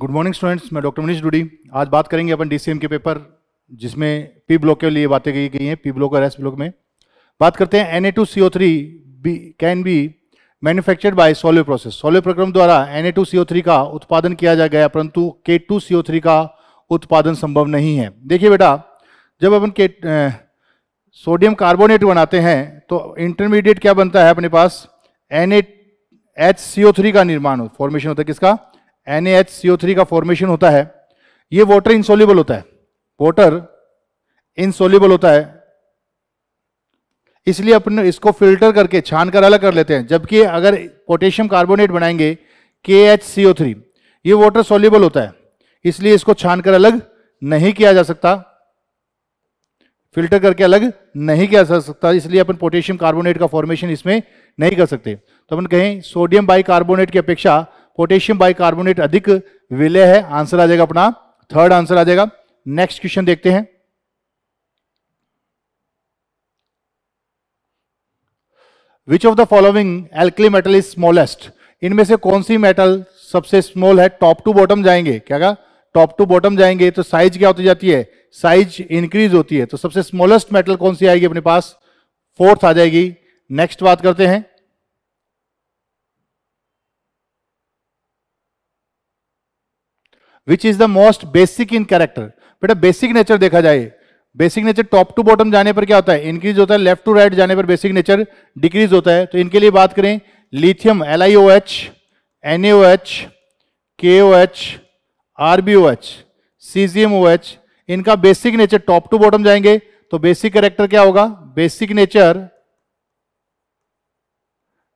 Good morning students मैं doctor Manish Dudi आज बात करेंगे अपन डीसीएम के पेपर जिसमें पी ब्लॉक के लिए बातें की गई हैं पी ब्लॉक और एस ब्लॉक में बात करते हैं N A two C O three be can be manufactured by Solvay process Solvay प्रक्रम द्वारा N A two C O three का उत्पादन किया जा गया परंतु के टू सी ओ थ्री का उत्पादन संभव नहीं है देखिए बेटा जब अपन के सोडियम कार्बोनेट बनाते हैं तो इंटरमीडिएट क्या बनता है अपने पास N A H C O three का निर्माण फॉर्मेशन होता है किसका एन का फॉर्मेशन होता है ये वाटर इंसोल्यूबल होता है वाटर इनसोल्यूबल होता है इसलिए अपने इसको फिल्टर करके छान कर अलग कर लेते हैं जबकि अगर पोटेशियम कार्बोनेट बनाएंगे के एच सीओ थ्री ये वाटर सोल्यूबल होता है इसलिए इसको छान कर अलग नहीं किया जा सकता फिल्टर करके अलग नहीं किया जा सकता इसलिए अपन पोटेशियम कार्बोनेट का फॉर्मेशन इसमें नहीं कर सकते तो अपन कहें सोडियम बाई की अपेक्षा पोटेशियम बाइकार्बोनेट अधिक विलय है आंसर आ जाएगा अपना थर्ड आंसर आ जाएगा नेक्स्ट क्वेश्चन देखते हैं which of the following alkali metal is smallest इनमें से कौन सी मेटल सबसे स्मॉल है टॉप टू बॉटम जाएंगे क्या क्या टॉप टू बॉटम जाएंगे तो साइज क्या होती जाती है साइज इंक्रीज होती है तो सबसे स्मॉलेस्ट मेटल कौन सी आएगी अपने पास फोर्थ आ जाएगी नेक्स्ट बात करते हैं which is the most basic in character बेटा बेसिक नेचर देखा जाए basic nature top to bottom जाने पर क्या होता है इंक्रीज होता है लेफ्ट टू राइट जाने पर बेसिक नेचर डिक्रीज होता है तो इनके लिए बात करें lithium L I O H N O H K O H R B O H C G M O H इनका basic nature top to bottom जाएंगे तो बेसिक करेक्टर क्या होगा बेसिक नेचर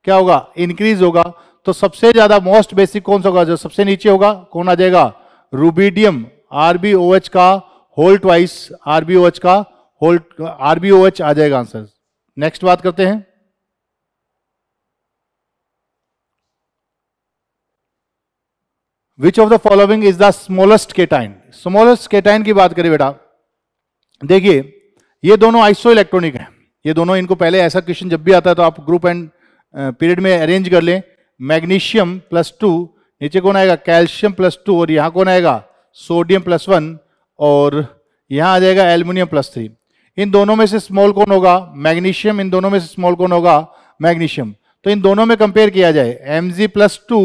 क्या होगा इंक्रीज होगा तो सबसे ज्यादा मोस्ट बेसिक कौन सा होगा जो सबसे नीचे होगा कौन आ जाएगा रूबीडियम आरबीओएच का होल ट्वाइस आरबीओएच का होल आरबीओएच आ जाएगा आंसर नेक्स्ट बात करते हैं which of the following is the smallest cation smallest cation की बात करें बेटा देखिए ये दोनों आइसो इलेक्ट्रॉनिक है ये दोनों इनको पहले ऐसा क्वेश्चन जब भी आता है तो आप ग्रुप एंड पीरियड में अरेंज कर लें मैग्नीशियम प्लस टू नीचे कौन आएगा कैल्शियम प्लस टू और यहाँ कौन आएगा सोडियम प्लस वन और यहाँ आ जाएगा एल्यूमिनियम प्लस थ्री इन दोनों में से स्मॉल कौन होगा मैग्नीशियम इन दोनों में से स्मॉल कौन होगा मैग्नीशियम तो इन दोनों में कंपेयर किया जाए M G plus two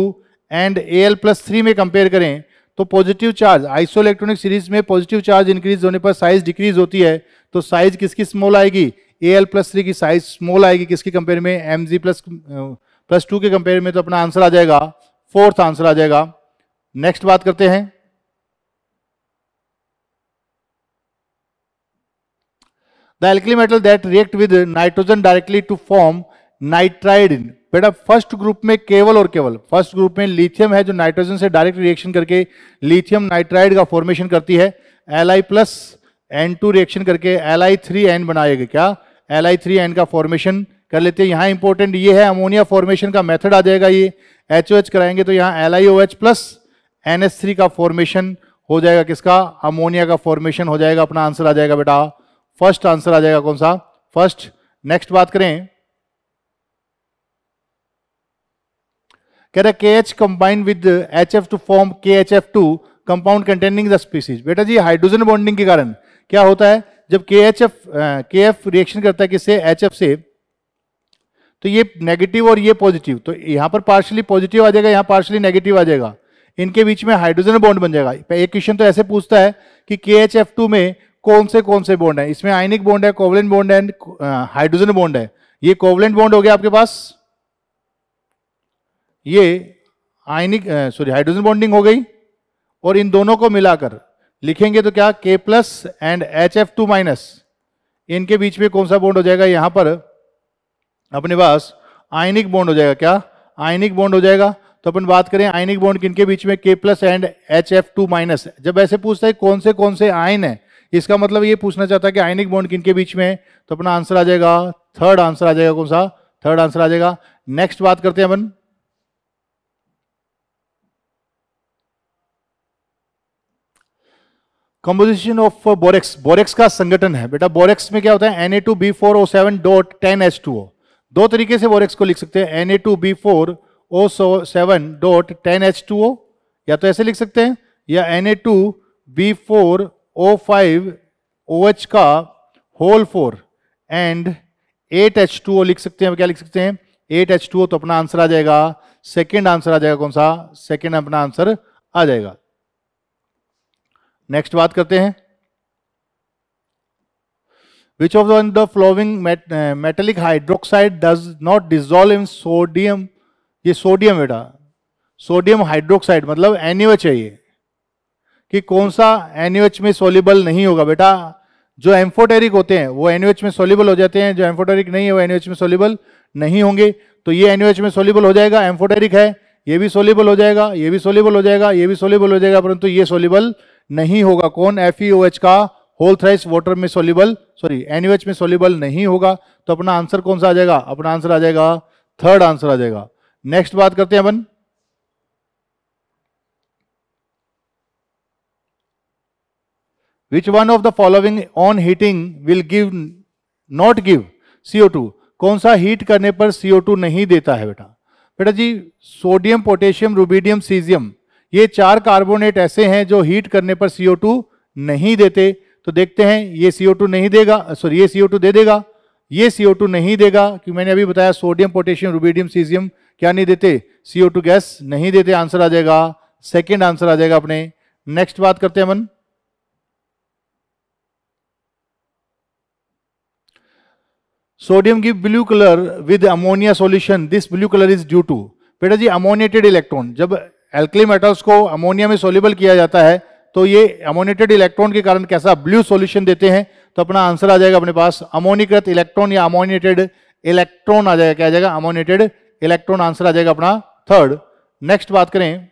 and A L plus three में कंपेयर करें तो positive charge isoelectronic series में पॉजिटिव चार्ज इंक्रीज होने पर साइज डिक्रीज होती है तो साइज किसकी स्मॉल आएगी ए एल प्लस थ्री की साइज स्मॉल आएगी किसकी कंपेयर में M G plus plus two के कंपेयर में तो अपना आंसर आ जाएगा फोर्थ आंसर आ जाएगा नेक्स्ट बात करते हैं the alkali metal that react with nitrogen directly to form nitride बेटा फर्स्ट ग्रुप में केवल और केवल फर्स्ट ग्रुप में लिथियम है जो नाइट्रोजन से डायरेक्ट रिएक्शन करके लिथियम नाइट्राइड का फॉर्मेशन करती है L I plus N two reaction करके एल आई थ्री एन बनाएगा क्या एल आई थ्री एन का फॉर्मेशन कर लेते हैं यहाँ इंपॉर्टेंट ये है अमोनिया फॉर्मेशन का मेथड आ जाएगा ये एच ओ एच कराएंगे तो यहाँ L I O H plus N S three का फॉर्मेशन हो जाएगा किसका अमोनिया का फॉर्मेशन हो जाएगा अपना आंसर आ जाएगा बेटा फर्स्ट आंसर आ जाएगा कौन सा फर्स्ट नेक्स्ट बात करें कह रहे K H combine with H F to form K H F two compound containing the species बेटा जी हाइड्रोजन बॉन्डिंग के कारण क्या होता है जब K H F K F reaction करता है किससे एच एफ से तो ये नेगेटिव और ये पॉजिटिव तो यहाँ पर पार्शली पॉजिटिव आ जाएगा यहाँ पार्शली नेगेटिव आ जाएगा इनके बीच में हाइड्रोजन बॉन्ड बन जाएगा एक क्वेश्चन तो ऐसे पूछता है कि के में कौन से कौन से बॉन्ड है इसमें आइनिक बॉन्ड है covalent bond and hydrogen bond है ये कोवलेंट बॉन्ड हो गया आपके पास ये आइनिक सॉरी हाइड्रोजन बॉन्डिंग हो गई और इन दोनों को मिलाकर लिखेंगे तो क्या K plus and H F two minus इनके बीच में कौन सा बॉन्ड हो जाएगा यहां पर अपने पास आयनिक बॉन्ड हो जाएगा क्या आयनिक बॉन्ड हो जाएगा तो अपन बात करें आयनिक बॉन्ड किनके बीच में K plus and H F two minus जब ऐसे पूछता है कौन से कौन से आयन है इसका मतलब ये पूछना चाहता है कि आयनिक बॉन्ड किनके बीच में है तो अपना आंसर आ जाएगा थर्ड आंसर आ जाएगा कौन सा थर्ड आंसर आ जाएगा नेक्स्ट बात करते हैं अपन कंपोजिशन ऑफ बोरेक्स बोरेक्स का संगठन है बेटा बोरेक्स में क्या होता है N A two two B four O seven dot ten H O दो तरीके से बोरेक्स को लिख सकते हैं N A two B four O seven dot ten H two O या तो ऐसे लिख सकते हैं या N A two B four O five O H का whole four and eight H two O लिख सकते हैं क्या लिख सकते हैं एट एच टू ओ तो अपना आंसर आ जाएगा सेकेंड आंसर आ जाएगा कौन सा सेकेंड अपना आंसर आ जाएगा नेक्स्ट बात करते हैं which of the, the flowing met, uh, metallic hydroxide does not dissolve in sodium ये सोडियम बेटा सोडियम हाइड्रोक्साइड मतलब एन चाहिए कि कौन सा एन में सोलिबल नहीं होगा बेटा जो एम्फोटेरिक होते हैं वो एन में सोलिबल हो जाते हैं जो एम्फोटेरिक नहीं है वो एन में सोलिबल नहीं होंगे तो ये एन में सोलिबल हो जाएगा एम्फोटेरिक है ये भी सोलिबल हो जाएगा ये भी सोलिबल हो जाएगा ये भी सोलिबल हो जाएगा परंतु ये सोलिबल नहीं होगा कौन एफ e का होल थ्राइस वाटर में सोलिबल सॉरी एनयूएच में सोल्यूबल नहीं होगा तो अपना आंसर कौन सा आ जाएगा अपना आंसर आ जाएगा थर्ड आंसर आ जाएगा नेक्स्ट बात करते हैं अपन which one of the following on heating will give not give CO two कौन सा हीट करने पर सीओ टू नहीं देता है बेटा बेटा जी सोडियम पोटेशियम रूबीडियम सीजियम ये चार कार्बोनेट ऐसे हैं जो हीट करने पर सीओ टू नहीं देते तो देखते हैं ये CO2 नहीं देगा सॉरी ये CO2 दे देगा ये CO2 नहीं देगा क्योंकि मैंने अभी बताया सोडियम पोटेशियम रूबेडियम सीजियम क्या नहीं देते CO2 गैस नहीं देते आंसर आ जाएगा सेकेंड आंसर आ जाएगा अपने नेक्स्ट बात करते हैं among sodium give blue colour with ammonia solution this blue colour is due to बेटा जी अमोनिएटेड इलेक्ट्रॉन जब एल्कली मेटल्स को अमोनिया में सोल्यूबल किया जाता है तो ये अमोनेटेड इलेक्ट्रॉन के कारण कैसा ब्लू सॉल्यूशन देते हैं तो अपना आंसर आ जाएगा अपने पास अमोनीकृत इलेक्ट्रॉन या अमोनेटेड इलेक्ट्रॉन आ जाएगा क्या आ जाएगा अमोनेटेड इलेक्ट्रॉन आंसर आ जाएगा अपना थर्ड नेक्स्ट बात करें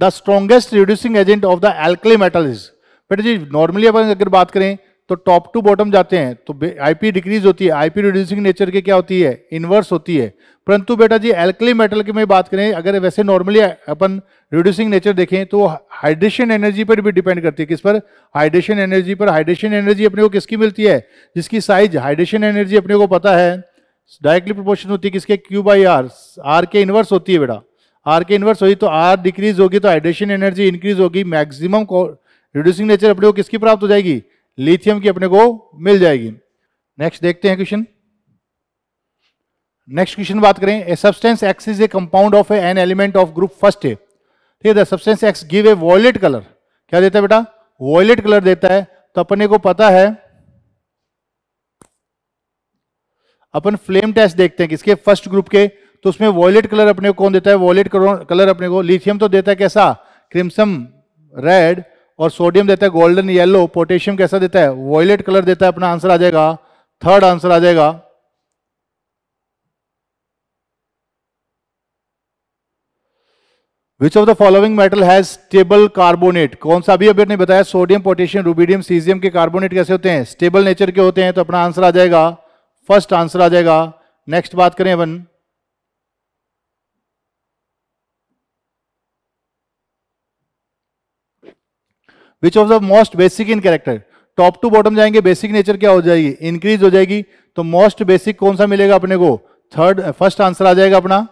the strongest reducing agent of the alkali metal is बेटा जी नॉर्मली अपन अगर बात करें तो टॉप टू बॉटम जाते हैं तो आईपी डिक्रीज होती है आईपी रिड्यूसिंग नेचर की क्या होती है इनवर्स होती है परंतु बेटा जी एल्कली मेटल की मैं बात करें अगर वैसे नॉर्मली अपन रिड्यूसिंग नेचर देखें तो हाइड्रेशन एनर्जी पर भी डिपेंड करती है किस पर हाइड्रेशन एनर्जी पर हाइड्रेशन एनर्जी अपने को किसकी मिलती है जिसकी साइज हाइड्रेशन एनर्जी अपने को पता है डायरेक्टली प्रोपोर्शन होती है किसके क्यू बाई आर आर के इनवर्स होती है बेटा आर के इनवर्स होगी तो आर डिक्रीज होगी तो हाइड्रेशन एनर्जी इंक्रीज होगी मैक्सिमम रिड्यूसिंग नेचर अपने को किसकी प्राप्त हो जाएगी लिथियम की अपने को मिल जाएगी नेक्स्ट देखते हैं क्वेश्चन नेक्स्ट क्वेश्चन बात करें a substance X is a compound of an element of group first A ठीक है substance X give a violet colour क्या देता है बेटा वॉयलेट कलर देता है तो अपने को पता है अपन फ्लेम टेस्ट देखते हैं किसके फर्स्ट ग्रुप के तो उसमें वॉयलेट कलर अपने को कौन देता है वॉयलेट कलर अपने को लिथियम तो देता है कैसा क्रिमसम रेड और सोडियम देता है गोल्डन येलो पोटेशियम कैसा देता है वॉयलेट कलर देता है अपना आंसर आ जाएगा थर्ड आंसर आ जाएगा which of the following metal has stable carbonate कौन सा अभी अभी ने बताया सोडियम पोटेशियम रूबीडियम सीजियम के कार्बोनेट कैसे होते हैं स्टेबल नेचर के होते हैं तो अपना आंसर आ जाएगा फर्स्ट आंसर आ जाएगा नेक्स्ट बात करें अपन which of the most basic in character top to bottom जाएंगे बेसिक नेचर क्या हो जाएगी इंक्रीज हो जाएगी तो मोस्ट बेसिक कौन सा मिलेगा अपने को थर्ड फर्स्ट आंसर आ जाएगा अपना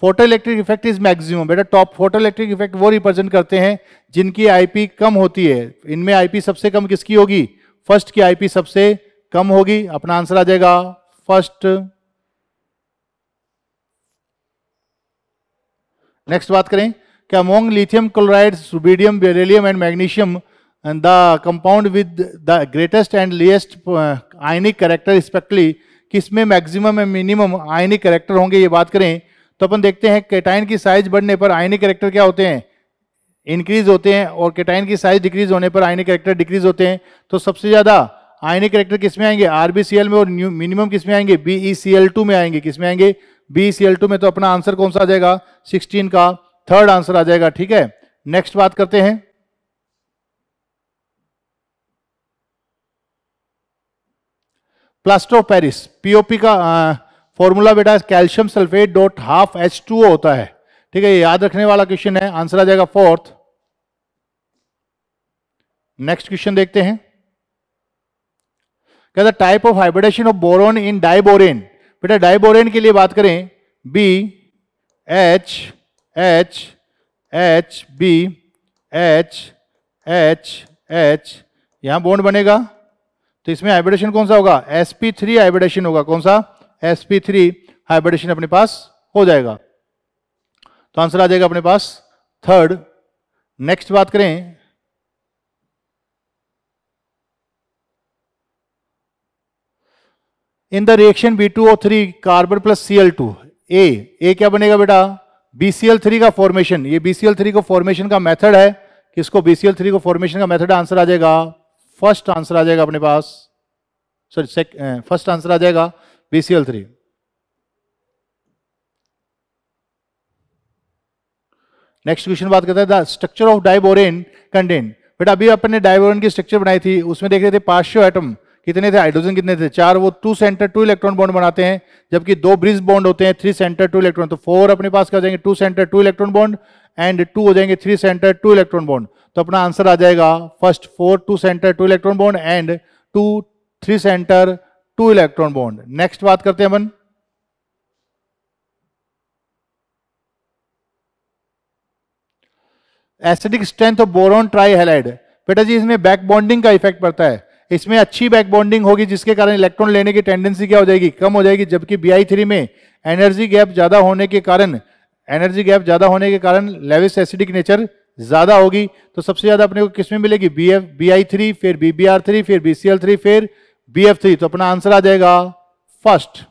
photo electric effect is maximum बेटा टॉप फोटो इलेक्ट्रिक इफेक्ट वो रिप्रेजेंट करते हैं जिनकी आईपी कम होती है इनमें आईपी सबसे कम किसकी होगी फर्स्ट की आईपी सबसे कम होगी अपना आंसर आ जाएगा फर्स्ट नेक्स्ट बात करें कि among lithium chloride rubidium beryllium and magnesium the compound with the greatest and and ionic character uh, ionic किस में maximum and minimum ionic character होंगे ये बात करें तो अपन देखते हैं केटाइन की साइज बढ़ने पर आयनिक करेक्टर क्या होते हैं इंक्रीज होते हैं और केटाइन की साइज डिक्रीज होने पर आयनिक करेक्टर डिक्रीज होते हैं तो सबसे ज़्यादा आयनिक करेक्टर किस में आएंगे आरबीसीएल में और मिनिमम किस में आएंगे एल टू में आएंगे किस में आएंगे बी सी एल टू में तो अपना आंसर कौन सा आ जाएगा सिक्सटीन का थर्ड आंसर आ जाएगा ठीक है नेक्स्ट बात करते हैं प्लास्टो ऑफ पेरिस पीओपी का फॉर्मूला बेटा calcium sulphate dot half H two होता है ठीक है याद रखने वाला क्वेश्चन है आंसर आ जाएगा फोर्थ नेक्स्ट क्वेश्चन देखते हैं क्या type of hybridization of boron in diborane बेटा डाइबोरेन के लिए बात करें B H H H B H H H यहाँ बॉन्ड बनेगा तो इसमें हाइब्रिडेशन कौन सा होगा एस पी थ्री हाइब्रिडेशन होगा कौन सा एस पी थ्री हाइब्रिडेशन अपने पास हो जाएगा तो आंसर आ जाएगा अपने पास थर्ड नेक्स्ट बात करें in the reaction B two O three carbon plus C L two A A क्या बनेगा बेटा थ्री का फॉर्मेशन ये थ्री को फॉर्मेशन का मेथड है किसको थ्री को फॉर्मेशन का मेथड आंसर आ जाएगा फर्स्ट आंसर आ जाएगा अपने पास सॉरी फर्स्ट आंसर आ जाएगा थ्री नेक्स्ट क्वेश्चन बात करते हैं the structure of diborane contain बेटा अभी अपन ने डाइबोरेन की स्ट्रक्चर बनाई थी उसमें देख रहे थे पार्शियो एटम कितने थे हाइड्रोजन कितने थे चार वो two centre two electron bond बनाते हैं जबकि दो ब्रिज बॉन्ड होते हैं थ्री सेंटर टू इलेक्ट्रॉन तो फोर अपने पास क्या हो जाएंगे two centre two electron bond and two हो जाएंगे three centre two electron bond तो अपना आंसर आ जाएगा first four two centre two electron bond and two three centre two electron bond next बात करते हैं अपन acidic strength of boron try trihalide बेटा जी इसमें बैक बॉन्डिंग का इफेक्ट पड़ता है इसमें अच्छी बैक बॉन्डिंग होगी जिसके कारण इलेक्ट्रॉन लेने की टेंडेंसी क्या हो जाएगी कम हो जाएगी जबकि बी में एनर्जी गैप ज़्यादा होने के कारण एनर्जी गैप ज़्यादा होने के कारण लेविस एसिडिक नेचर ज़्यादा होगी तो सबसे ज़्यादा अपने को किसमें मिलेगी B F B I three फिर बी बी आर थ्री फिर बी सी एल थ्री फिर बी एफ थ्री तो अपना आंसर आ जाएगा फर्स्ट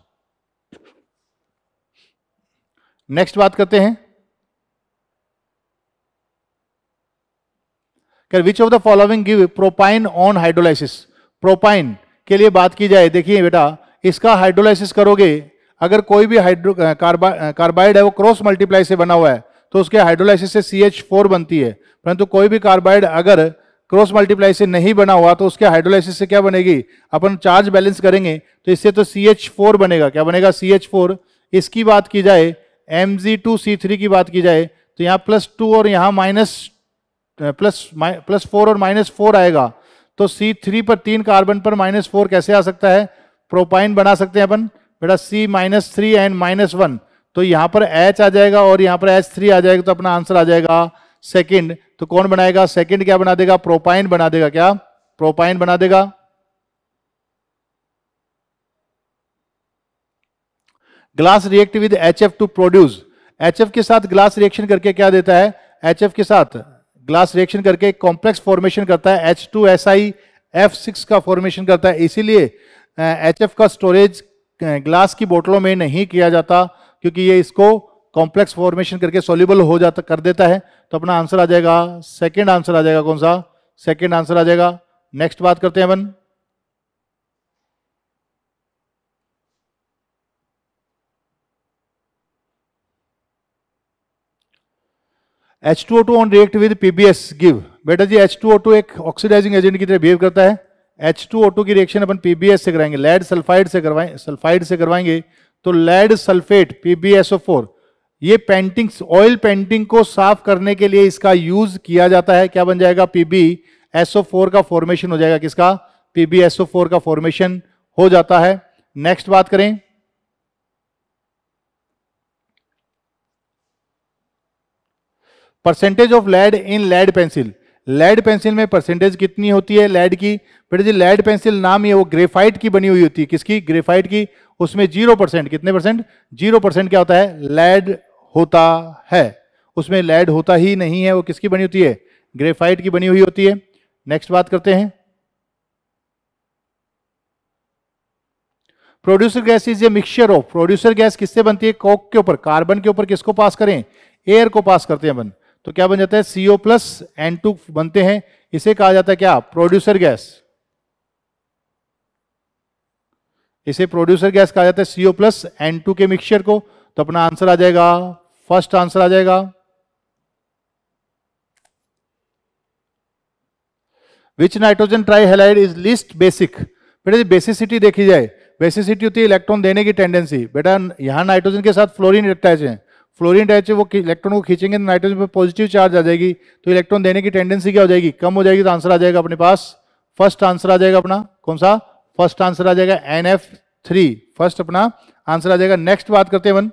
नेक्स्ट बात करते हैं which of the following give propyne on hydrolysis propyne के लिए बात की जाए देखिए बेटा इसका हाइड्रोलाइसिस करोगे अगर कोई भी हाइड्रो कार्बा कार्बाइड है वो क्रॉस मल्टीप्लाई से बना हुआ है तो उसके हाइड्रोलाइसिस से सी एच फोर बनती है परंतु कोई भी कार्बाइड अगर क्रॉस मल्टीप्लाई से नहीं बना हुआ तो उसके हाइड्रोलाइसिस से क्या बनेगी अपन चार्ज बैलेंस करेंगे तो इससे तो सी एच फोर बनेगा क्या बनेगा सी एच फोर इसकी बात की जाए M G two C three की बात की जाए तो यहाँ प्लस टू और यहाँ माइनस प्लस प्लस फोर और माइनस फोर आएगा तो सी थ्री पर तीन कार्बन पर माइनस फोर कैसे आ सकता है प्रोपाइन बना सकते हैं अपन बेटा C minus three and minus one तो यहाँ पर एच आ जाएगा और यहाँ पर एच थ्री आ जाएगा तो अपना आंसर आ जाएगा सेकेंड तो कौन बनाएगा सेकेंड क्या बना देगा प्रोपाइन बना देगा क्या प्रोपाइन बना देगा glass react with H two produce H के साथ ग्लास रिएक्शन करके क्या देता है एच के साथ ग्लास रिएक्शन करके कॉम्प्लेक्स फॉर्मेशन करता है H two S I F six का फॉर्मेशन करता है इसीलिए एच एफ का स्टोरेज ग्लास की बोतलों में नहीं किया जाता क्योंकि ये इसको कॉम्प्लेक्स फॉर्मेशन करके सोल्यूबल हो जाता कर देता है तो अपना आंसर आ जाएगा सेकेंड आंसर आ जाएगा कौन सा सेकेंड आंसर आ जाएगा नेक्स्ट बात करते हैं अपन H two O two on react with S give बेटा जी एच टू ओ टू एक ऑक्सीडाइजिंग एजेंट की तरह बिहेव करता है एच टू ओ टू की रिएक्शन अपन एस से कराएंगे लेड सल्फाइड से करवाएं सल्फाइड से करवाएंगे तो लेड सल्फेट फोर ये पेंटिंग्स ऑयल पेंटिंग को साफ करने के लिए इसका यूज किया जाता है क्या बन जाएगा ओ फोर का फॉर्मेशन हो जाएगा किसका P B S O four का फॉर्मेशन हो जाता है नेक्स्ट बात करें percentage of lead in lead pencil lead pencil में परसेंटेज कितनी होती है लेड की बेटा जी लेड पेंसिल नाम ही है वो ग्रेफाइट की बनी हुई होती है किसकी ग्रेफाइट की उसमें जीरो परसेंट कितने परसेंट जीरो परसेंट क्या होता है लेड होता है उसमें लेड होता ही नहीं है वो किसकी बनी होती है ग्रेफाइट की बनी हुई होती है नेक्स्ट बात करते हैं producer gas is a mixture of producer gas किससे बनती है कोक के ऊपर कार्बन के ऊपर किसको पास करें एयर को पास करते हैं अपन तो क्या बन जाता है सीओ प्लस एन टू बनते हैं इसे कहा जाता है क्या प्रोड्यूसर गैस इसे प्रोड्यूसर गैस कहा जाता है सीओ प्लस एन टू के मिक्सचर को तो अपना आंसर आ जाएगा फर्स्ट आंसर आ जाएगा which nitrogen tri halide is least basic बेटा जी बेसिसिटी देखी जाए बेसिसिटी होती है इलेक्ट्रॉन देने की टेंडेंसी बेटा यहां नाइट्रोजन के साथ फ्लोरिन अटैच है फ्लोरीन अटैच वो इलेक्ट्रॉन को खींचेंगे तो नाइट्रोजन पर पॉजिटिव चार्ज आ जाएगी तो इलेक्ट्रॉन देने की टेंडेंसी क्या हो जाएगी कम हो जाएगी तो आंसर आ जाएगा अपने पास फर्स्ट आंसर आ जाएगा अपना कौन सा फर्स्ट आंसर आ जाएगा एन एफ थ्री फर्स्ट अपना आंसर आ जाएगा नेक्स्ट बात करते हैं one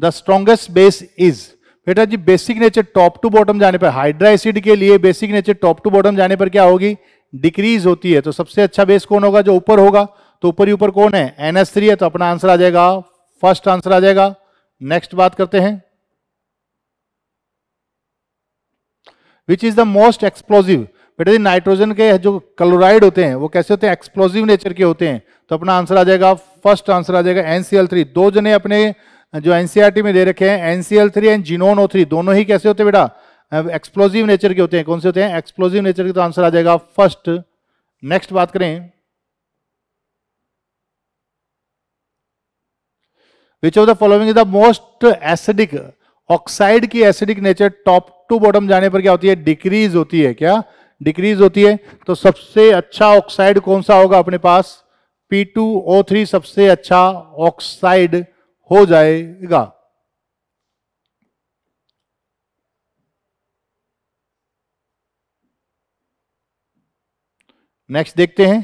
the strongest base is बेटा जी basic nature top to bottom जाने पर हाइड्रा एसिड के लिए basic nature top to bottom जाने पर क्या होगी डिक्रीज होती है तो सबसे अच्छा बेस कौन होगा जो ऊपर होगा तो ऊपर ही ऊपर कौन है एन एस थ्री है तो अपना आंसर आ जाएगा फर्स्ट आंसर आ जाएगा नेक्स्ट बात करते हैं which is the most explosive बेटा जी नाइट्रोजन के जो क्लोराइड होते हैं वो कैसे होते हैं एक्सप्लोजिव नेचर के होते हैं तो अपना आंसर आ जाएगा फर्स्ट आंसर आ जाएगा एनसीएल थ्री दो जने अपने जो एनसीआरटी e में दे रखे हैं NCL three and O three दोनों ही कैसे होते हैं बेटा एक्सप्लोजिव नेचर के होते हैं कौन से होते हैं एक्सप्लोजिव नेचर के तो आंसर आ जाएगा फर्स्ट नेक्स्ट बात करें which of the following is the most acidic oxide की acidic nature top to bottom जाने पर क्या होती है डिक्रीज होती है क्या डिक्रीज होती है तो सबसे अच्छा ऑक्साइड कौन सा होगा अपने पास P2O3 सबसे अच्छा ऑक्साइड हो जाएगा नेक्स्ट देखते हैं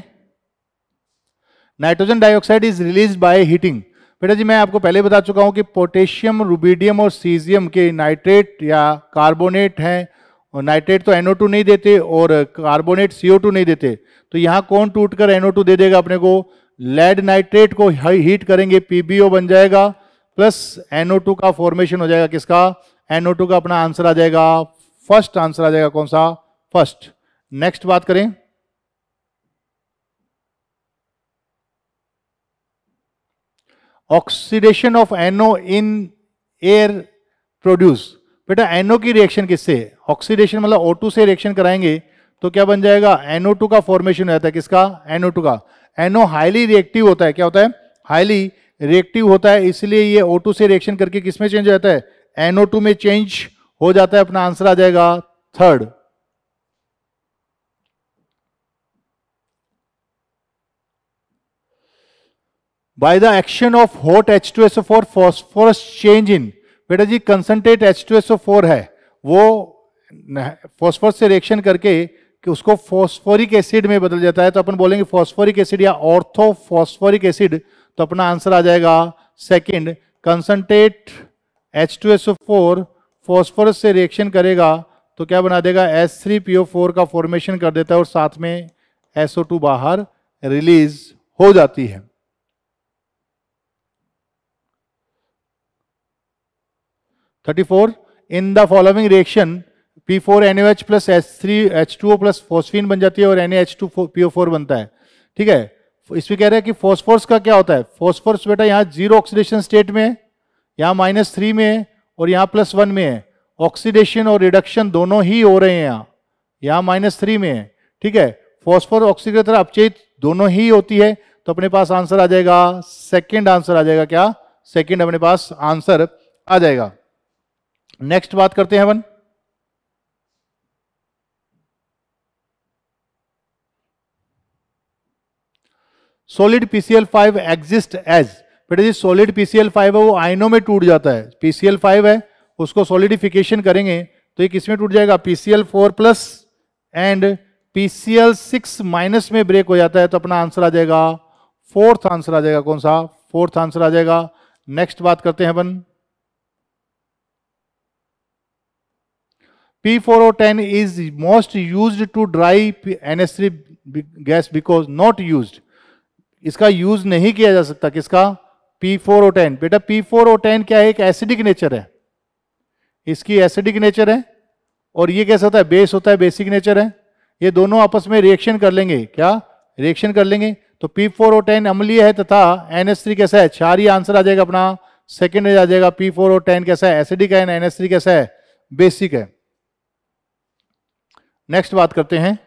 nitrogen dioxide is release by heating बेटा जी मैं आपको पहले बता चुका हूं कि पोटेशियम रूबीडियम और सीजियम के नाइट्रेट या कार्बोनेट हैं और नाइट्रेट तो NO2 नहीं देते और कार्बोनेट CO2 नहीं देते तो यहाँ कौन टूटकर एनओ NO2 दे देगा अपने को लेड नाइट्रेट को हीट करेंगे PbO बन जाएगा प्लस NO2 का फॉर्मेशन हो जाएगा किसका NO2 का अपना आंसर आ जाएगा फर्स्ट आंसर आ जाएगा कौन सा फर्स्ट नेक्स्ट बात करें oxidation of NO in air produce बेटा एनो की रिएक्शन किससे ऑक्सीडेशन मतलब ओ से रिएक्शन कराएंगे तो क्या बन जाएगा एनओ का फॉर्मेशन हो जाता है किसका एनओ का एनओ हाईली रिएक्टिव होता है क्या होता है हाईली रिएक्टिव होता है इसलिए ये ओ से रिएक्शन करके किसमें चेंज हो जाता है एनओ में चेंज हो जाता है अपना आंसर आ जाएगा third by the action of hot H2SO4 phosphorus change in बेटा जी कंसनट्रेट फोर है वो फॉस्फोरस से रिएक्शन करके कि उसको फॉस्फोरिक एसिड में बदल जाता है तो अपन बोलेंगे फॉस्फोरिक एसिड या ऑर्थो फॉस्फोरिक एसिड तो अपना आंसर आ जाएगा सेकंड कंसनट्रेट फोर फॉस्फोरस से रिएक्शन करेगा तो क्या बना देगा S three P O four का फॉर्मेशन कर देता है और साथ में एस ओ टू बाहर रिलीज हो जाती है 34 in the following reaction P four N H plus H three H two O plus phosphine बन जाती है और N H two P O four बनता है ठीक है इसमें कह रहे हैं कि फॉस्फोर्स का क्या होता है फॉस्फोर्स बेटा यहाँ जीरो ऑक्सीडेशन स्टेट में है यहाँ माइनस थ्री में है और यहाँ प्लस वन में है ऑक्सीडेशन और रिडक्शन दोनों ही हो रहे हैं यहाँ यहाँ माइनस थ्री में है ठीक है फॉस्फोर ऑक्सीजन तरह अपचेत दोनों ही होती है तो अपने पास आंसर आ जाएगा सेकेंड आंसर आ जाएगा क्या सेकेंड अपने पास आंसर आ जाएगा नेक्स्ट बात करते हैं अपन solid PCl five exist as बेटा जी सोलिड पीसीएल फाइव है वो आइनों में टूट जाता है पीसीएल फाइव है उसको सोलिडिफिकेशन करेंगे तो ये किसमें टूट जाएगा PCl four plus and PCl six minus में ब्रेक हो जाता है तो अपना आंसर आ जाएगा फोर्थ आंसर आ जाएगा कौन सा फोर्थ आंसर आ जाएगा नेक्स्ट बात करते हैं अपन P4O10 is most used to dry NH3 gas because not used. इसका यूज नहीं किया जा सकता किसका P4O10 बेटा P4O10 क्या है एक एसिडिक नेचर है इसकी एसिडिक नेचर है और ये कैसा होता है बेस होता है बेसिक नेचर है ये दोनों आपस में रिएक्शन कर लेंगे क्या रिएक्शन कर लेंगे तो P4O10 अम्लीय है तथा NH3 कैसा है चार ही आंसर आ जाएगा अपना सेकेंड आ जाएगा P4O10 कैसा है एसिडिक है थ्री कैसा है बेसिक है नेक्स्ट बात करते हैं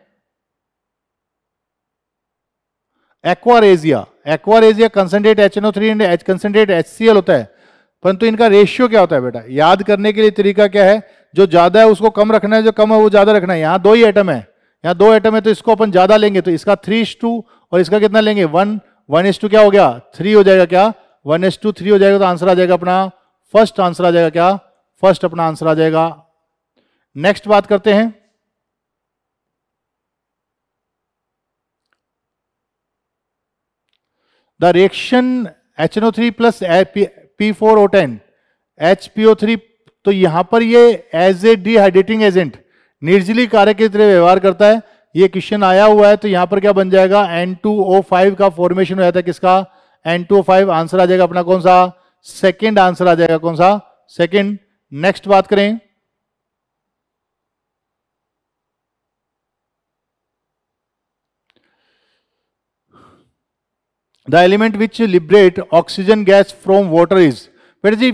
aqua regia aqua regia concentrate H N O three and H concentrate H C L होता है परंतु इनका रेशियो क्या होता है बेटा याद करने के लिए तरीका क्या है जो ज्यादा है उसको कम रखना है जो कम है वो ज्यादा रखना है यहां दो ही एटम है यहां दो एटम है तो इसको अपन ज्यादा लेंगे तो इसका थ्री टू और इसका कितना लेंगे वन वन एस टू क्या हो गया थ्री हो जाएगा क्या वन एस टू थ्री हो जाएगा तो आंसर आ जाएगा अपना फर्स्ट आंसर आ जाएगा क्या फर्स्ट अपना आंसर आ जाएगा नेक्स्ट बात करते हैं The reaction HNO3 plus P4O10 HPO3 तो यहां पर ये एज ए डिहाइड्रेटिंग एजेंट निर्जली कार्य की तरह व्यवहार करता है ये क्वेश्चन आया हुआ है तो यहां पर क्या बन जाएगा N2O5 का फॉर्मेशन जाता है किसका N2O5 आंसर आ जाएगा अपना कौन सा सेकंड आंसर आ जाएगा कौन सा सेकंड नेक्स्ट बात करें the element which liberate oxygen gas from water is बेटा जी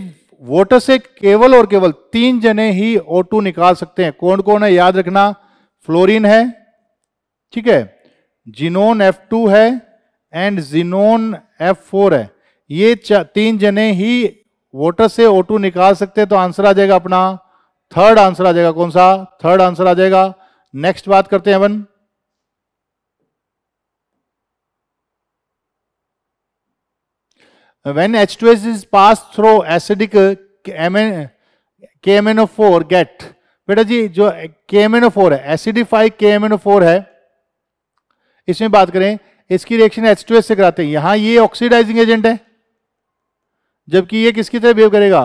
वाटर से केवल और केवल तीन जने ही टू निकाल सकते हैं कौन कौन है याद रखना फ्लोरीन है ठीक है जिनोन एफ टू है एंड जिनोन एफ फोर है ये तीन जने ही वाटर से टू निकाल सकते हैं तो आंसर आ जाएगा अपना थर्ड आंसर आ जाएगा कौन सा थर्ड आंसर आ जाएगा नेक्स्ट बात करते हैं अपन when H2S is passed through acidic uh, KMNO4 get बेटा जी जो KMNO4 है एसिडिफाई KMNO4 है इसमें बात करें इसकी रिएक्शन H2S से कराते हैं यहां ये ऑक्सीडाइजिंग एजेंट है जबकि ये किसकी तरह बिहेव करेगा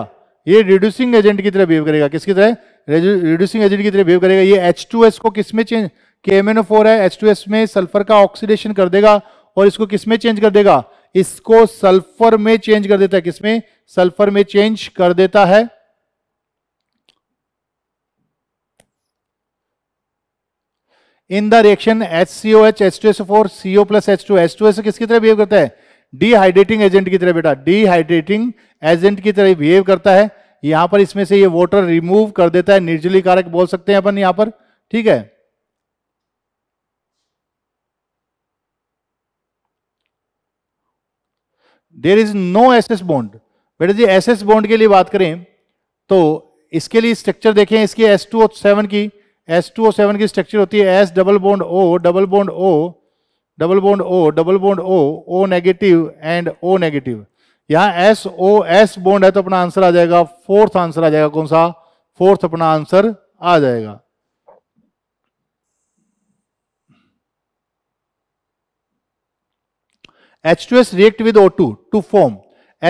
ये रिड्यूसिंग एजेंट की तरह बिहेव करेगा किसकी तरह रिड्यूसिंग एजेंट की तरह बिहेव करेगा ये H2S को किस में चेंज KMNO4 है H2S में सल्फर का ऑक्सीडेशन कर देगा और इसको किसमें चेंज कर देगा इसको सल्फर में चेंज कर देता है किसमें सल्फर में चेंज कर देता है in the reaction H C O H H two S four CO plus H two H two S किसकी तरह बिहेव करता है डिहाइड्रेटिंग एजेंट की तरह बेटा डिहाइड्रेटिंग एजेंट की तरह बिहेव करता है यहां पर इसमें से ये वाटर रिमूव कर देता है निर्जलीकारक बोल सकते हैं अपन यहां पर ठीक है there is no S S bond बेटा जी एस बॉन्ड के लिए बात करें तो इसके लिए स्ट्रक्चर देखें इसकी एस टू सेवन की एस टू सेवन की स्ट्रक्चर होती है S double bond O double bond O double bond O double bond O O negative and O negative यहाँ एस ओ एस बॉन्ड है तो अपना आंसर आ जाएगा फोर्थ आंसर आ जाएगा कौन सा फोर्थ अपना आंसर आ जाएगा H2S react with O2 to form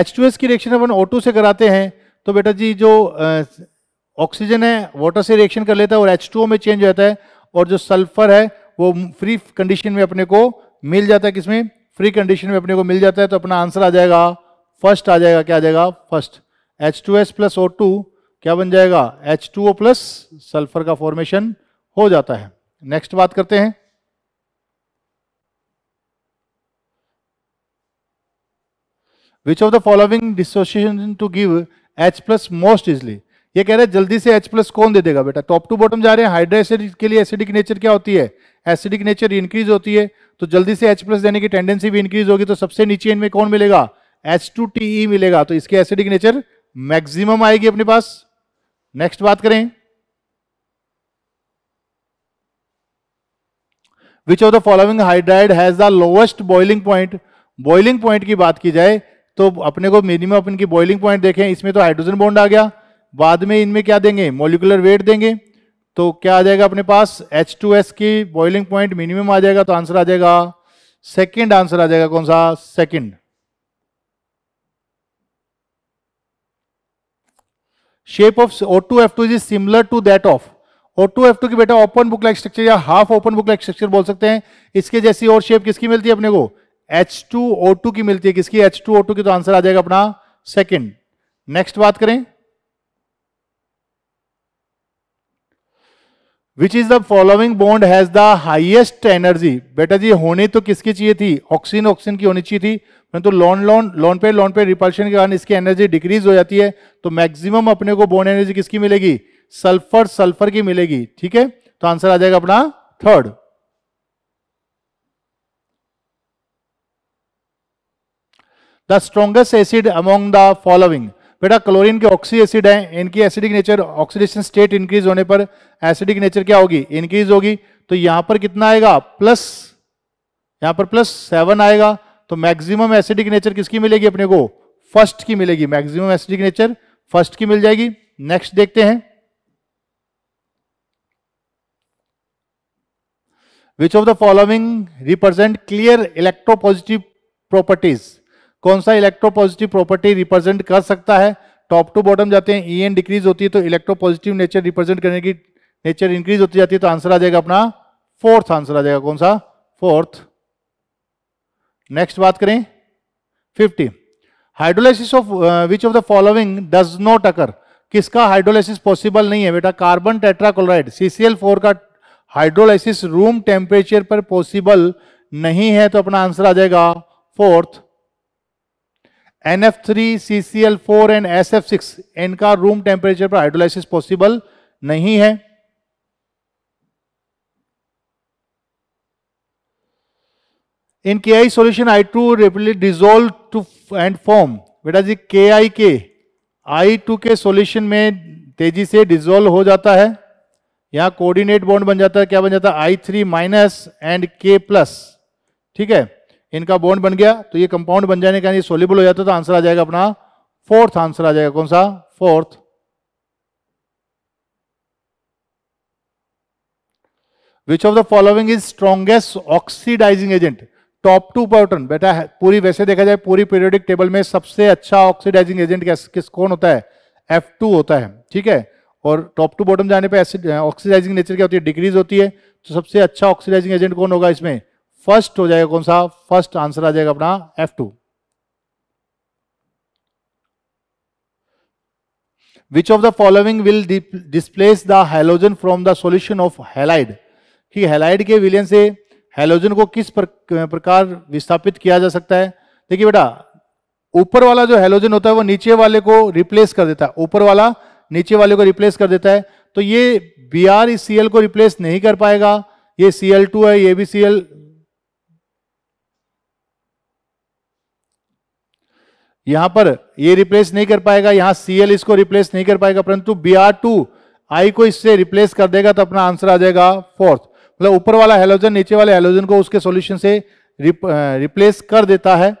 H2S की रिएक्शन अपन O2 से कराते हैं तो बेटा जी जो ऑक्सीजन है वाटर से रिएक्शन कर लेता है और H2O में चेंज हो जाता है और जो सल्फर है वो फ्री कंडीशन में अपने को मिल जाता है किसमें फ्री कंडीशन में अपने को मिल जाता है तो अपना आंसर आ जाएगा फर्स्ट आ जाएगा क्या आ जाएगा first H two S plus O two क्या बन जाएगा H two O plus sulphur का फॉर्मेशन हो जाता है नेक्स्ट बात करते हैं which of the following dissociation to give H plus most easily ये कह रहे हैं जल्दी से H प्लस कौन दे देगा बेटा टॉप टू बॉटम जा रहे हैं हाइड्रो एसिड के लिए एसिडिक नेचर क्या होती है एसिडिक नेचर इंक्रीज होती है तो जल्दी से H प्लस देने की टेंडेंसी भी इंक्रीज होगी तो सबसे नीचे इनमें कौन मिलेगा एच टू टी ई मिलेगा तो इसके एसिडिक नेचर मैक्सिमम आएगी अपने पास नेक्स्ट बात करें which of the following hydride has the lowest boiling point boiling point की बात की जाए तो अपने को मिनिमम अपन की बॉइलिंग पॉइंट देखें इसमें तो हाइड्रोजन बॉन्ड आ गया बाद में इनमें क्या देंगे मोलिकुलर वेट देंगे तो क्या आ जाएगा अपने पास एच टू एस की बॉइलिंग पॉइंट मिनिमम आ जाएगा तो आंसर आ जाएगा सेकेंड आंसर आ जाएगा कौन सा second shape of O two F two is similar to that of O two F two की बेटा ओपन बुक लाइक स्ट्रक्चर या half open book like structure बोल सकते हैं इसके जैसी और शेप किसकी मिलती है अपने को H2O2 की मिलती है किसकी H2O2 की तो आंसर आ जाएगा अपना सेकंड नेक्स्ट बात करें which is the following bond has the highest energy बेटा जी होने तो किसकी चाहिए थी ऑक्सीजन ऑक्सीजन की होनी चाहिए थी परंतु तो lone lone lone pair lone pair repulsion के कारण इसकी एनर्जी डिक्रीज हो जाती है तो मैक्सिमम अपने को बॉन्ड एनर्जी किसकी मिलेगी सल्फर सल्फर की मिलेगी ठीक है तो आंसर आ जाएगा अपना third the strongest acid among the following बेटा क्लोरीन के ऑक्सी एसिड हैं इनकी acidic nature oxidation state increase होने पर एसिडिक नेचर क्या होगी इंक्रीज होगी तो यहां पर कितना आएगा प्लस यहां पर प्लस सेवन आएगा तो मैक्सिमम एसिडिक नेचर किसकी मिलेगी अपने को फर्स्ट की मिलेगी मैक्सिमम एसिडिक नेचर फर्स्ट की मिल जाएगी नेक्स्ट देखते हैं which of the following represent clear electropositive properties कौन सा इलेक्ट्रोपॉजिटिव प्रॉपर्टी रिप्रेजेंट कर सकता है टॉप टू बॉटम जाते हैं ई एन डिक्रीज होती है तो इलेक्ट्रोपॉजिटिव नेचर रिप्रेजेंट करने की नेचर इंक्रीज होती जाती है तो आंसर आ जाएगा अपना फोर्थ आंसर आ जाएगा कौन सा फोर्थ नेक्स्ट बात करें fifty hydrolysis of which of the following does not occur किसका हाइड्रोलाइसिस पॉसिबल नहीं है बेटा कार्बन टेट्राक्लोराइड सीसीएल फोर का हाइड्रोलाइसिस रूम टेम्परेचर पर पॉसिबल नहीं है तो अपना आंसर आ जाएगा fourth NF3, CCl4 and SF6 इनका रूम टेम्परेचर पर हाइड्रोलाइसिस पॉसिबल नहीं है in Ki I two rapidly dissolve to and form बेटा जी KiK, आई के आई के सोल्यूशन में तेजी से डिजोल्व हो जाता है यहां कोऑर्डिनेट बॉन्ड बन जाता है क्या बन जाता है I three minus and K plus ठीक है इनका बॉन्ड बन गया तो ये कंपाउंड बन जाने का ये सोलिबल हो जाता तो आंसर आ जाएगा अपना फोर्थ आंसर आ जाएगा कौन सा fourth which of the following is strongest oxidising agent top to proton बेटा पूरी वैसे देखा जाए पूरी पीरियोडिक टेबल में सबसे अच्छा ऑक्सीडाइजिंग एजेंट किस कौन होता है F2 होता है ठीक है और टॉप टू बॉटम जाने पे ऐसे ऑक्सीडाइजिंग नेचर क्या होती है डिक्रीज होती है तो सबसे अच्छा ऑक्सीडाइजिंग एजेंट कौन होगा इसमें फर्स्ट हो जाएगा कौन सा फर्स्ट आंसर आ जाएगा अपना F two which of the following will displace the halogen from the solution of halide कि halide के विलयन से हेलोजन को किस प्रकार विस्थापित किया जा सकता है देखिए बेटा ऊपर वाला जो हेलोजन होता है वो नीचे वाले को रिप्लेस कर देता है ऊपर वाला नीचे वाले को रिप्लेस कर देता है तो ये बी आर इस एल को रिप्लेस नहीं कर पाएगा ये सी है ये भी सी यहां पर ये रिप्लेस नहीं कर पाएगा यहां सीएल इसको रिप्लेस नहीं कर पाएगा परंतु बी आर टू आई को इससे रिप्लेस कर देगा तो अपना आंसर आ जाएगा फोर्थ मतलब ऊपर वाला हेलोजन नीचे वाले हेलोजन को उसके सॉल्यूशन से रिप, रिप्लेस कर देता है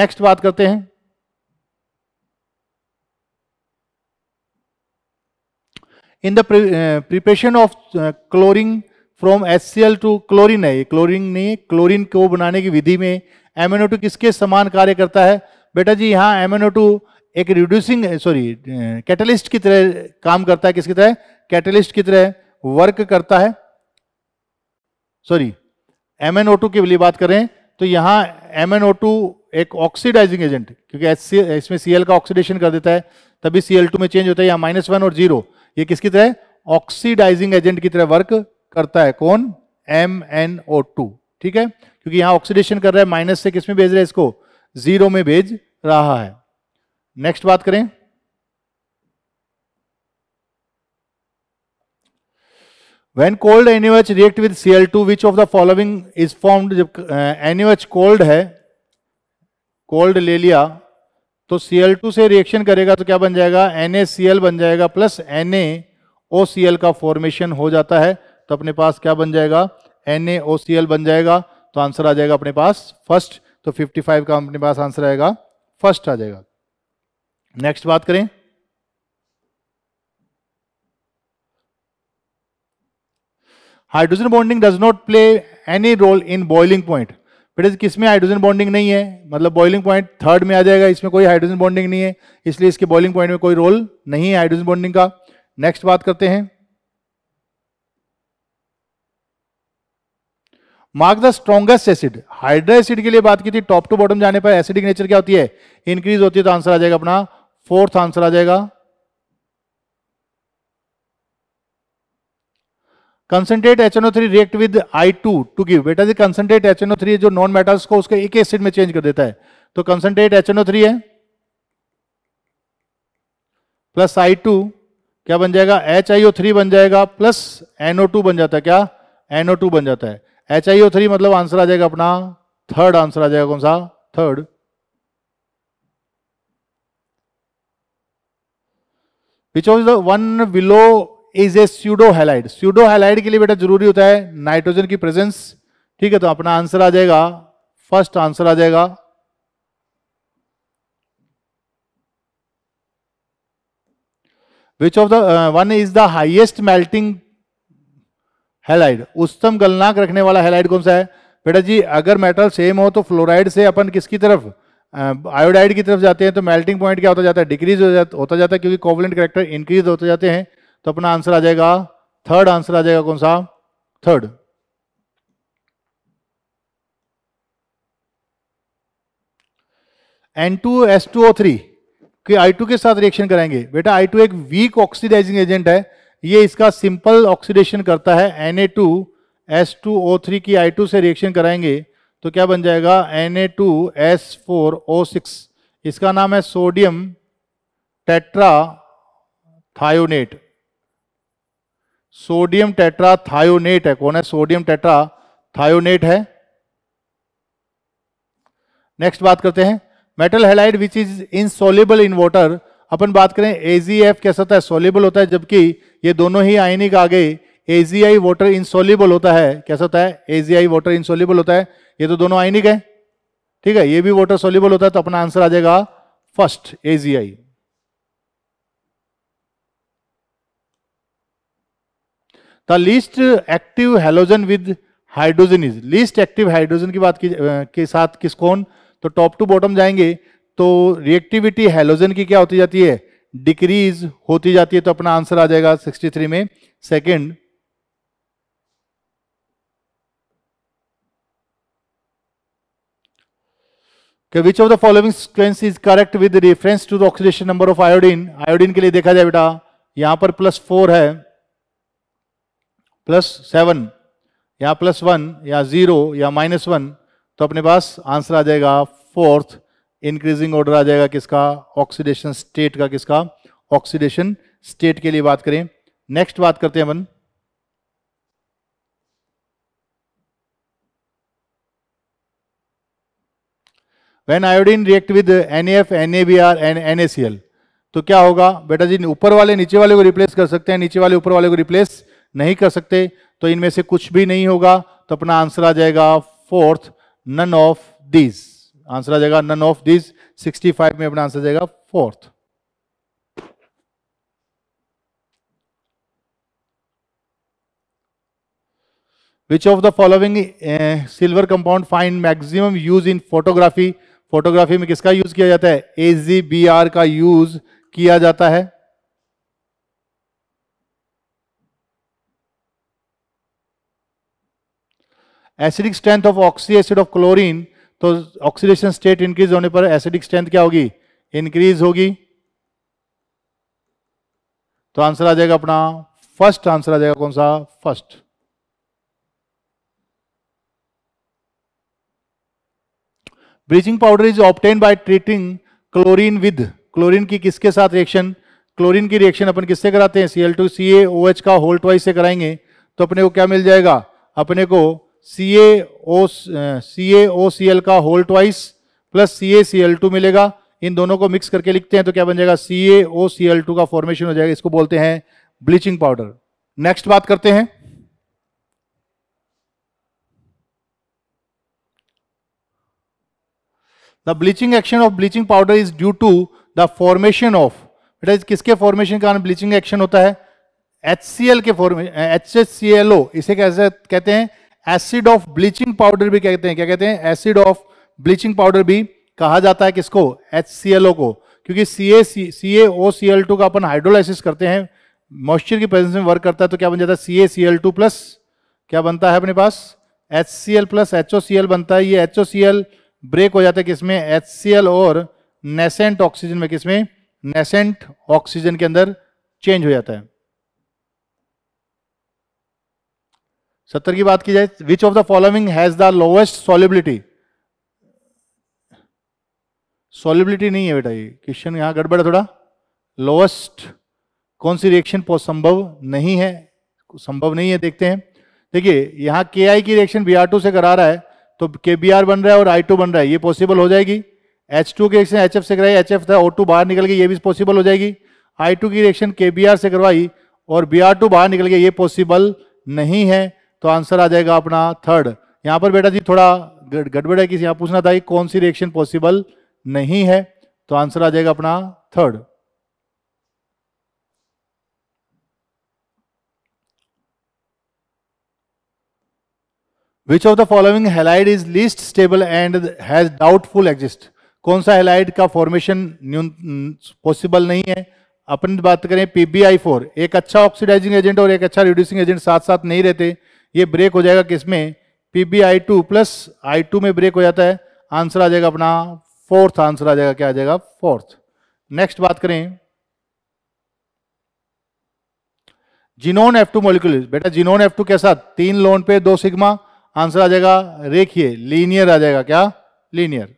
नेक्स्ट बात करते हैं in the preparation of chlorine from H two chlorine है क्लोरिन नहीं क्लोरिन को बनाने की विधि में एमोनोटू किसके समान कार्य करता है बेटा जी यहाँ एम एक रिड्यूसिंग सॉरी कैटलिस्ट की तरह काम करता है किसकी तरह कैटलिस्ट की तरह वर्क करता है sorry M N O two की बात करें तो यहाँ एम एन ओ टू एक ऑक्सीडाइजिंग एजेंट क्योंकि इसमें सी एल का ऑक्सीडेशन कर देता है तभी सी एल टू में चेंज होता है यहाँ माइनस वन और जीरो ये किसकी तरह ऑक्सीडाइजिंग एजेंट की तरह वर्क करता है कौन एम एन ओ टू ठीक है क्योंकि यहाँ ऑक्सीडेशन कर रहा है माइनस से किसमें भेज रहा है इसको जीरो में भेज रहा है नेक्स्ट बात करें वेन कोल्ड एनिवच react with C L two which of the following is formed जब एनिवच कोल्ड है कोल्ड ले लिया तो सी एल टू से रिएक्शन करेगा तो क्या बन जाएगा एन ए सी एल बन जाएगा प्लस एन एल का फॉर्मेशन हो जाता है तो अपने पास क्या बन जाएगा एन ए ओ एल बन जाएगा तो आंसर आ जाएगा अपने पास फर्स्ट तो 55 का अपने पास आंसर आएगा फर्स्ट आ जाएगा नेक्स्ट बात करें hydrogen bonding does not play any role in boiling point बेटे किसमें हाइड्रोजन बॉन्डिंग नहीं है मतलब बॉइलिंग पॉइंट थर्ड में आ जाएगा इसमें कोई हाइड्रोजन बॉन्डिंग नहीं है इसलिए इसके बॉइलिंग पॉइंट में कोई रोल नहीं है हाइड्रोजन बॉन्डिंग का नेक्स्ट बात करते हैं mark the strongest acid hydra acid के लिए बात की थी टॉप टू बॉटम जाने पर एसिडिक नेचर क्या होती है इंक्रीज होती है तो आंसर आ जाएगा अपना फोर्थ आंसर आ जाएगा concentrate three react with I two give बेटा जी कंसनट्रेट थ्री जो नॉन मेटल्स को उसके एक एसिड में चेंज कर देता है तो कंसनट्रेट थ्री है प्लस आई टू क्या बन जाएगा एच थ्री बन जाएगा प्लस एनओ टू बन जाता है क्या एनओ टू बन जाता है एच आई ओ थ्री मतलब आंसर आ जाएगा अपना थर्ड आंसर आ जाएगा कौन सा third which of the one below is a pseudo halide pseudo halide के लिए बेटा जरूरी होता है नाइट्रोजन की प्रेजेंस ठीक है तो अपना आंसर आ जाएगा फर्स्ट आंसर आ जाएगा which of the one is the highest melting halide उत्तम गलनाक रखने वाला हेलाइड कौन सा है बेटा जी अगर मेटल सेम हो तो फ्लोराइड से अपन किसकी तरफ आयोडाइड की तरफ जाते हैं तो मेल्टिंग पॉइंट क्या होता जाता है डिक्रीज हो जाता होता जाता है क्योंकि कोवलेंट करेक्टर इंक्रीज होते जाते हैं तो अपना आंसर आ जाएगा थर्ड आंसर आ जाएगा कौन सा third N two S two O three I two के साथ रिएक्शन कराएंगे बेटा आई टू एक वीक ऑक्सीडाइजिंग एजेंट है ये इसका सिंपल ऑक्सीडेशन करता है N A two S two O three की आई टू से रिएक्शन कराएंगे तो क्या बन जाएगा N A two S four O six इसका नाम है sodium tetra thionate sodium tetra thionate है कौन है सोडियम टेट्रा थायोनेट है नेक्स्ट बात करते हैं metal halide which is insoluble in water अपन बात करें एजीएफ कैसा होता है सोलेबल होता है जबकि ये दोनों ही आयनिक आगे एजीआई वाटर इंसोल्यूबल होता है कैसा होता है एजीआई वाटर इंसोल्यूबल होता है ये तो दोनों आयनिक है ठीक है ये भी वाटर सोल्यूबल होता है तो अपना आंसर आ जाएगा first AgI the least active halogen with hydrogen is least active hydrogen की बात की के साथ किस कौन तो टॉप टू बॉटम जाएंगे तो रिएक्टिविटी हेलोजन की क्या होती जाती है डिक्रीज होती जाती है तो अपना आंसर आ जाएगा 63 में second which of the following sequence is correct with reference to the oxidation number of iodine iodine के लिए देखा जाए बेटा यहां पर प्लस फोर है प्लस सेवन या प्लस वन या जीरो या माइनस वन तो अपने पास आंसर आ जाएगा फोर्थ इंक्रीजिंग ऑर्डर आ जाएगा किसका ऑक्सीडेशन स्टेट का किसका ऑक्सीडेशन स्टेट के लिए बात करें नेक्स्ट बात करते हैं अपन when iodine react with N F N A B R N N A C L तो क्या होगा बेटा जी ऊपर वाले नीचे वाले को रिप्लेस कर सकते हैं नीचे वाले ऊपर वाले को रिप्लेस नहीं कर सकते तो इनमें से कुछ भी नहीं होगा तो अपना आंसर आ जाएगा fourth none of these answer आ जाएगा नन ऑफ दिस 65 में अपना आंसर आ जाएगा fourth which of the following silver compound find maximum use in photography photography में किसका यूज किया जाता है ए का यूज किया जाता है acidic strength of oxy acid of chlorine तो ऑक्सीडेशन स्टेट इंक्रीज होने पर एसिडिक स्ट्रेंथ क्या होगी इंक्रीज होगी तो आंसर आ जाएगा अपना फर्स्ट आंसर आ जाएगा कौन सा first bleaching powder is obtain by treating chlorine with chlorine की किसके साथ रिएक्शन क्लोरीन की रिएक्शन अपन किससे कराते हैं Cl two C A O H का होल वाइज से कराएंगे तो अपने को क्या मिल जाएगा अपने को C A O C A O C L का whole twice plus C A C L two मिलेगा इन दोनों को मिक्स करके लिखते हैं तो क्या बन जाएगा C A O C L two का फॉर्मेशन हो जाएगा इसको बोलते हैं ब्लीचिंग पाउडर नेक्स्ट बात करते हैं the bleaching action of bleaching powder is due to the formation of बेटा किसके फॉर्मेशन के कारण ब्लीचिंग एक्शन होता है एच के formation H H C L O इसे कैसे कहते हैं एसिड ऑफ ब्लीचिंग पाउडर भी कहते हैं क्या कहते हैं एसिड ऑफ ब्लीचिंग पाउडर भी कहा जाता है किसको एच को क्योंकि सी A C A C L two का अपन हाइड्रोलाइसिस करते हैं मॉइस्चर की प्रेजेंस में वर्क करता है तो क्या बन जाता है C A C L two plus क्या बनता है अपने पास H C L plus H O C L बनता है ये H O C L break हो जाता है किसमें एच सी एल और नेसेंट ऑक्सीजन में किसमें नेसेंट ऑक्सीजन के अंदर चेंज हो जाता है सत्तर की बात की जाए which of the following has the lowest solubility solubility नहीं है बेटा ये क्वेश्चन यहां गड़बड़ है थोड़ा लोवेस्ट कौन सी रिएक्शन संभव नहीं है संभव नहीं है देखते हैं देखिए यहां के आई की रिएक्शन बी आर टू से करा रहा है तो के बी आर बन रहा है और आई टू बन रहा है ये पॉसिबल हो जाएगी एच टू की रिएक्शन एच एफ से कराई एच एफ था ओ टू बाहर निकल गई ये भी पॉसिबल हो जाएगी आई टू की रिएक्शन के बी आर से करवाई और बी आर टू बाहर निकल गया ये पॉसिबल नहीं है तो आंसर आ जाएगा अपना थर्ड यहां पर बेटा जी थोड़ा गड़बड़ है किसी यहां पूछना था कौन सी रिएक्शन पॉसिबल नहीं है तो आंसर आ जाएगा अपना third which of the following halide is least stable and has doubtful exist कौन सा हेलाइड का फॉर्मेशन न्यून पॉसिबल नहीं है अपन बात करें पीबीआई फोर एक अच्छा ऑक्सीडाइजिंग एजेंट और एक अच्छा रिड्यूसिंग एजेंट साथ साथ नहीं रहते ये ब्रेक हो जाएगा किसमें P B I two plus I two में ब्रेक हो जाता है आंसर आ जाएगा अपना फोर्थ आंसर आ जाएगा क्या आ जाएगा फोर्थ नेक्स्ट बात करें जिनोन एफ टू मोलिकुल बेटा जिनोन एफ टू के साथ तीन लोन पे दो सिग्मा आंसर आ जाएगा रेखिए लीनियर आ जाएगा क्या linear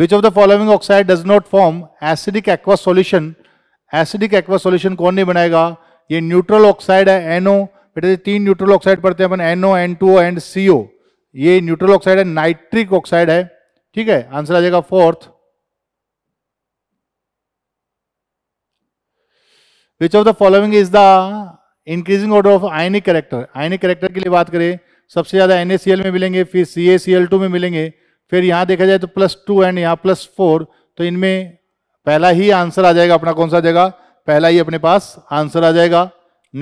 which of the following oxide does not form acidic aqua solution acidic aqua solution कौन नहीं बनाएगा ये न्यूट्रल ऑक्साइड है एनओ बेटा बेटे तीन न्यूट्रल ऑक्साइड पढ़ते हैं अपन NO N two and CO ये न्यूट्रल ऑक्साइड है नाइट्रिक ऑक्साइड है ठीक है आंसर आ जाएगा fourth which of the following is the increasing order of ionic character ionic character के लिए बात करें सबसे ज्यादा एन में मिलेंगे फिर सी में मिलेंगे फिर यहां देखा जाए तो प्लस टू एंड यहां प्लस फोर तो इनमें पहला ही आंसर आ जाएगा अपना कौन सा जाएगा पहला ही अपने पास आंसर आ जाएगा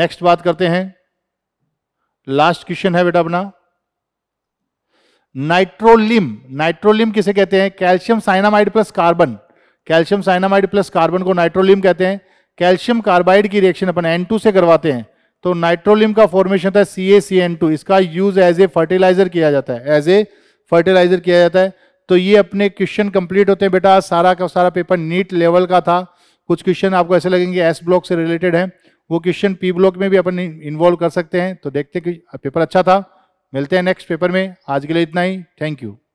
नेक्स्ट बात करते हैं लास्ट क्वेश्चन है बेटा अपना नाइट्रोलिम नाइट्रोलिम किसे कहते हैं calcium cyanamide plus carbon calcium cyanamide plus carbon को नाइट्रोलिम कहते हैं कैल्शियम कार्बाइड की रिएक्शन अपन एन से करवाते हैं तो नाइट्रोलिम का फॉर्मेशन था सी एन टू इसका यूज एज ए फर्टिलाइजर किया जाता है एज ए फर्टिलाइजर किया जाता है तो ये अपने क्वेश्चन कंप्लीट होते हैं बेटा सारा का सारा पेपर नीट लेवल का था कुछ क्वेश्चन आपको ऐसे लगेंगे एस ब्लॉक से रिलेटेड है वो क्वेश्चन पी ब्लॉक में भी अपन इन्वॉल्व कर सकते हैं तो देखते कि पेपर अच्छा था मिलते हैं नेक्स्ट पेपर में आज के लिए इतना ही थैंक यू